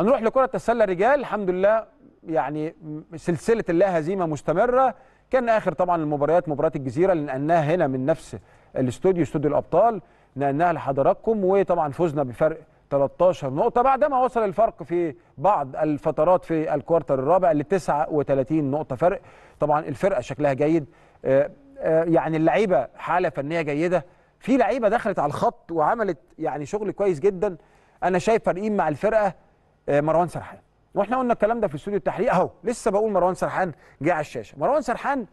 هنروح لكرة السلة رجال الحمد لله يعني سلسلة اللا هزيمة مستمرة كان آخر طبعا المباريات مباراة الجزيرة لأنها هنا من نفس الاستوديو استوديو الأبطال نقلناها لحضراتكم وطبعا فزنا بفرق 13 نقطة بعدما وصل الفرق في بعض الفترات في الكوارتر الرابع ل 39 نقطة فرق طبعا الفرقة شكلها جيد آه، آه، يعني اللعيبة حالة فنية جيدة في لعيبة دخلت على الخط وعملت يعني شغل كويس جدا أنا شايف فارقين مع الفرقة آه، مروان سرحان واحنا قلنا الكلام ده في استوديو التحريق اهو لسه بقول مروان سرحان جه على الشاشه مروان سرحان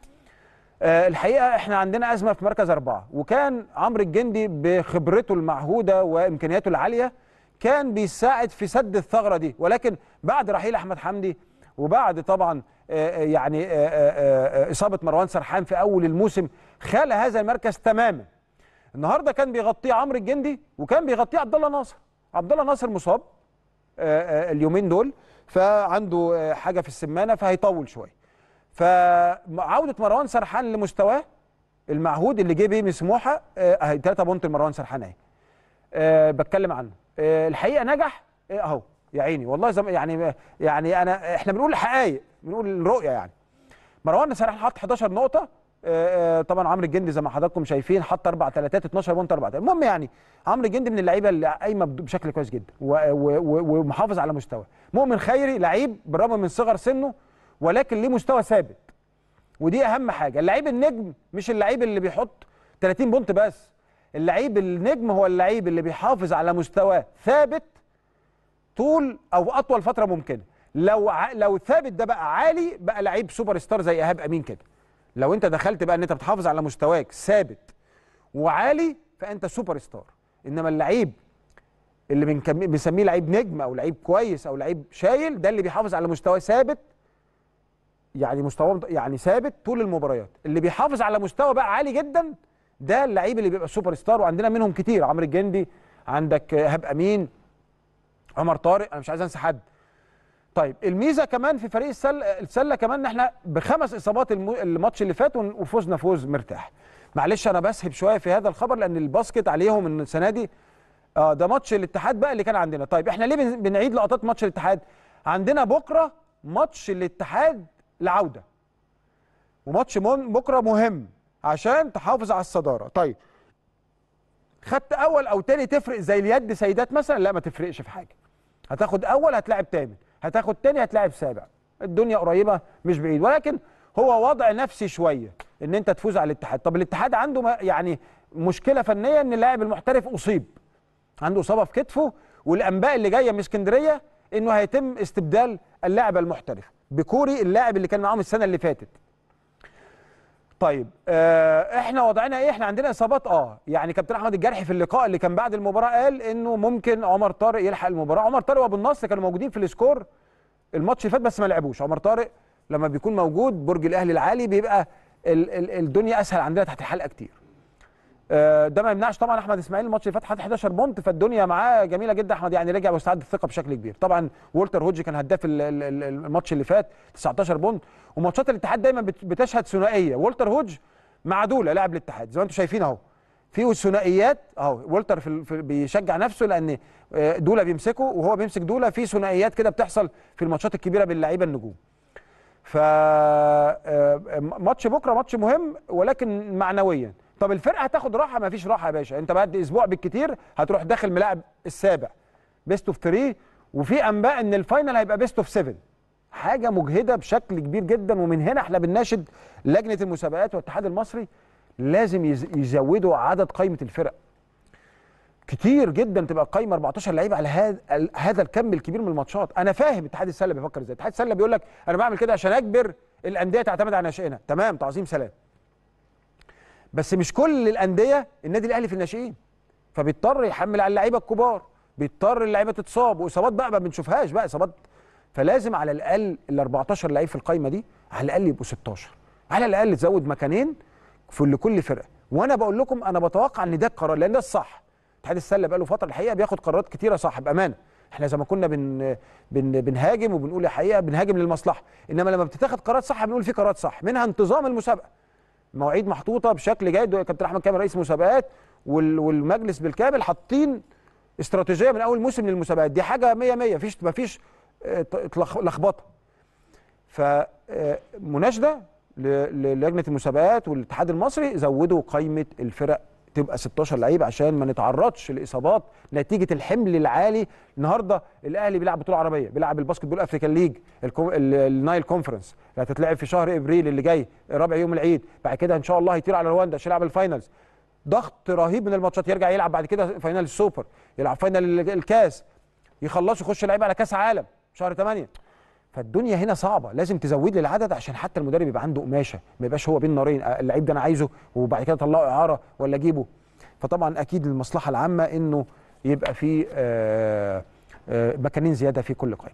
آه الحقيقه احنا عندنا ازمه في مركز اربعه وكان عمرو الجندي بخبرته المعهوده وامكانياته العاليه كان بيساعد في سد الثغره دي ولكن بعد رحيل احمد حمدي وبعد طبعا آه, آه، يعني آه،, آه اصابه مروان سرحان في اول الموسم خلى هذا المركز تماما النهارده كان بيغطيه عمرو الجندي وكان بيغطيه عبد الله ناصر عبد الله ناصر مصاب آه، آه، اليومين دول فعنده آه، حاجه في السمانه فهيطول شويه فعوده مروان سرحان لمستواه المعهود اللي جه بيه من سموحه اهي 3 بونت لمروان سرحان اهي بتكلم عنه أه الحقيقه نجح اهو يا عيني والله زم يعني يعني انا احنا بنقول الحقائق بنقول الرؤيه يعني مروان سرحان حط 11 نقطه آه، آه، طبعا عمرو الجندي زي ما حضراتكم شايفين حط اربع ثلاثات 12 بونت اربع ثلاثات المهم يعني عمرو الجندي من اللعيبه اللي قايمه بشكل كويس جدا ومحافظ على مستواه مؤمن خيري لعيب بالرغم من صغر سنه ولكن ليه مستوى ثابت ودي اهم حاجه اللعيب النجم مش اللعيب اللي بيحط 30 بونت بس اللعيب النجم هو اللعيب اللي بيحافظ على مستواه ثابت طول او اطول فتره ممكنه لو ع... لو ثابت ده بقى عالي بقى لعيب سوبر ستار زي ايهاب امين كده لو انت دخلت بقى ان انت بتحافظ على مستواك ثابت وعالي فانت سوبر ستار انما اللعيب اللي بنسميه لعيب نجم او لعيب كويس او لعيب شايل ده اللي بيحافظ على مستوى ثابت يعني مستواه يعني ثابت طول المباريات اللي بيحافظ على مستوى بقى عالي جدا ده اللعيب اللي بيبقى سوبر ستار وعندنا منهم كتير عمرو الجندي عندك ايهاب امين عمر طارق انا مش عايز انسى حد طيب الميزه كمان في فريق السله السله كمان ان احنا بخمس اصابات الماتش اللي فات وفوزنا فوز مرتاح معلش انا بسهب شويه في هذا الخبر لان الباسكت عليهم السنه دي اه ده ماتش الاتحاد بقى اللي كان عندنا طيب احنا ليه بنعيد لقطات ماتش الاتحاد عندنا بكره ماتش الاتحاد العوده وماتش بكره مهم عشان تحافظ على الصداره طيب خدت اول او تاني تفرق زي اليد سيدات مثلا لا ما تفرقش في حاجه هتاخد اول هتلاعب تامن هتاخد تاني هتلاعب سابع الدنيا قريبه مش بعيد ولكن هو وضع نفسي شويه ان انت تفوز على الاتحاد طب الاتحاد عنده يعني مشكله فنيه ان اللاعب المحترف اصيب عنده اصابه في كتفه والانباء اللي جايه من اسكندريه انه هيتم استبدال اللاعب المحترف بكوري اللاعب اللي كان معاهم السنه اللي فاتت طيب آه احنا وضعنا ايه احنا عندنا اصابات اه يعني كابتن احمد الجرحي في اللقاء اللي كان بعد المباراه قال انه ممكن عمر طارق يلحق المباراه عمر طارق وابو النصر كانوا موجودين في السكور الماتش اللي فات بس ما لعبوش عمر طارق لما بيكون موجود برج الاهلي العالي بيبقى ال ال الدنيا اسهل عندنا تحت الحلقه كتير آه، ده ما يمنعش طبعا احمد اسماعيل الماتش اللي فات حط 11 بونت فالدنيا معاه جميله جدا احمد يعني رجع واستعد الثقه بشكل كبير طبعا وولتر هودج كان هداف الماتش اللي فات 19 بونت وماتشات الاتحاد دايما بتشهد ثنائيه وولتر هودج مع دوله لاعب الاتحاد زي ما انتم شايفين اهو في ثنائيات اهو وولتر في بيشجع نفسه لان آه، دوله بيمسكه وهو بيمسك دوله في ثنائيات كده بتحصل في الماتشات الكبيره باللعيبه النجوم ف آه، ماتش بكره ماتش مهم ولكن معنويا طب الفرقه هتاخد راحه ما فيش راحه يا باشا انت بعد اسبوع بالكتير هتروح داخل ملاعب السابع بيست اوف 3 وفي انباء ان الفاينل هيبقى بيست اوف 7 حاجه مجهده بشكل كبير جدا ومن هنا احنا بنناشد لجنه المسابقات والاتحاد المصري لازم يزودوا عدد قائمه الفرق كتير جدا تبقى القايمه 14 لعيب على هذا هذا الكم الكبير من الماتشات انا فاهم اتحاد السله بيفكر ازاي اتحاد السله بيقول لك انا بعمل كده عشان اجبر الانديه تعتمد على ناشئنا تمام تعظيم سلام بس مش كل الانديه النادي الاهلي في الناشئين فبيضطر يحمل على اللعيبه الكبار بيضطر اللعيبه تتصاب واصابات بقى ما بنشوفهاش بقى اصابات فلازم على الاقل ال 14 لعيب في القايمه دي على الاقل يبقوا 16 على الاقل تزود مكانين في لكل فرقه وانا بقول لكم انا بتوقع ان ده القرار لان ده الصح اتحاد السله بقاله فتره الحقيقه بياخد قرارات كتيره صح بامانه احنا زي ما كنا بن بن بنهاجم وبنقول الحقيقه بنهاجم للمصلحه انما لما بتتاخد قرارات صح بنقول في قرارات صح منها انتظام المسابقه مواعيد محطوطه بشكل جيد كابتن احمد كامل رئيس مسابقات والمجلس بالكامل حاطين استراتيجيه من اول موسم للمسابقات دي حاجه 100 100 مفيش مفيش آه، لخبطه فمناشده آه، للجنه المسابقات والاتحاد المصري زودوا قائمه الفرق تبقى 16 لعيب عشان ما نتعرضش لاصابات نتيجه الحمل العالي النهارده الاهلي بيلعب بطوله عربيه بيلعب الباسكت بول افريكان ليج النايل كونفرنس اللي هتتلعب في شهر ابريل اللي جاي رابع يوم العيد بعد كده ان شاء الله هيطير على رواندا عشان يلعب الفاينلز ضغط رهيب من الماتشات يرجع يلعب بعد كده فاينل السوبر يلعب فاينل الكاس يخلصوا يخش لعيب على كاس عالم شهر 8 فالدنيا هنا صعبه لازم تزود لي العدد عشان حتى المدرب يبقى عنده قماشه ما يبقاش هو بين نارين آه، اللعيب ده انا عايزه وبعد كده اطلعه اعاره ولا اجيبه فطبعا اكيد المصلحه العامه انه يبقى في آه، آه، مكانين زياده في كل قائمه